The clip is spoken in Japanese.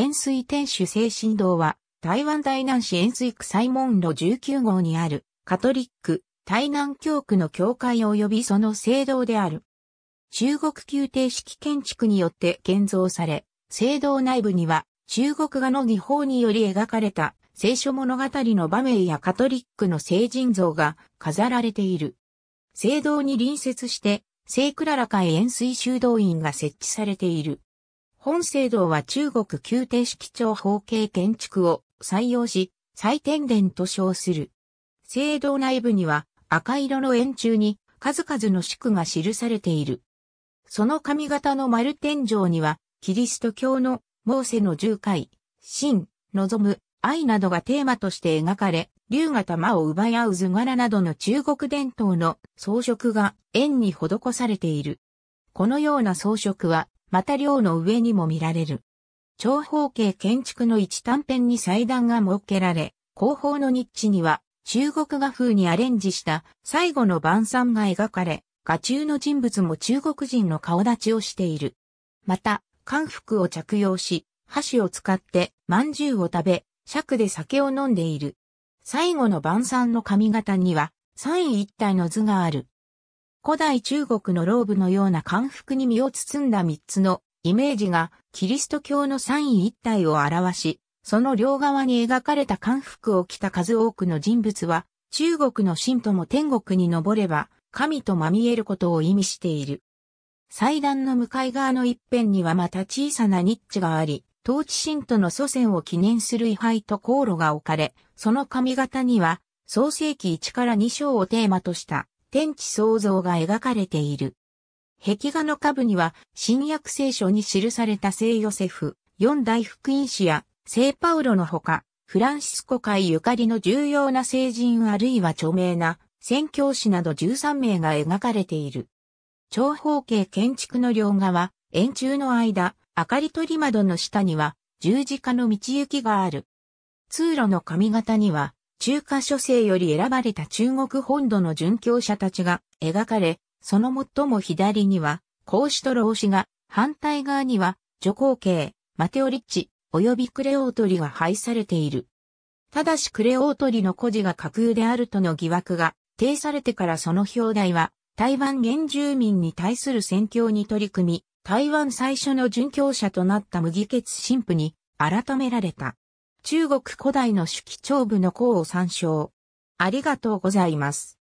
円錐天守聖神堂は、台湾台南市円錐区西門路19号にある、カトリック、台南教区の教会及びその聖堂である。中国宮廷式建築によって建造され、聖堂内部には、中国画の技法により描かれた、聖書物語の場面やカトリックの聖人像が飾られている。聖堂に隣接して、聖クララ会円錐修道院が設置されている。本聖堂は中国宮廷式長方形建築を採用し、祭天殿と称する。聖堂内部には赤色の円柱に数々の宿が記されている。その髪型の丸天井には、キリスト教のモーセの重回、神、望む、愛などがテーマとして描かれ、竜が玉を奪い合う図柄などの中国伝統の装飾が円に施されている。このような装飾はまた寮の上にも見られる。長方形建築の一短編に祭壇が設けられ、後方のニッチには中国画風にアレンジした最後の晩餐が描かれ、画中の人物も中国人の顔立ちをしている。また、漢服を着用し、箸を使って饅頭を食べ、尺で酒を飲んでいる。最後の晩餐の髪型には、三位一体の図がある。古代中国のローブのような漢服に身を包んだ三つのイメージがキリスト教の三位一体を表し、その両側に描かれた漢服を着た数多くの人物は、中国の神とも天国に登れば、神とまみえることを意味している。祭壇の向かい側の一辺にはまた小さなニッチがあり、統治神との祖先を記念する位牌と航路が置かれ、その髪型には、創世記1から2章をテーマとした天地創造が描かれている。壁画の下部には、新約聖書に記された聖ヨセフ、四大福音師や、聖パウロのほか、フランシスコ会ゆかりの重要な聖人あるいは著名な、宣教師など13名が描かれている。長方形建築の両側、円柱の間、明かり取り窓の下には、十字架の道行きがある。通路の髪型には、中華書生より選ばれた中国本土の殉教者たちが描かれ、その最も左には、孔子と老子が、反対側には、女皇系、マテオリッチ、及びクレオートリが配されている。ただしクレオートリの孤児が架空であるとの疑惑が、呈されてからその表題は、台湾原住民に対する宣教に取り組み、台湾最初の殉教者となった無義欠神父に改められた。中国古代の手記長部の項を参照。ありがとうございます。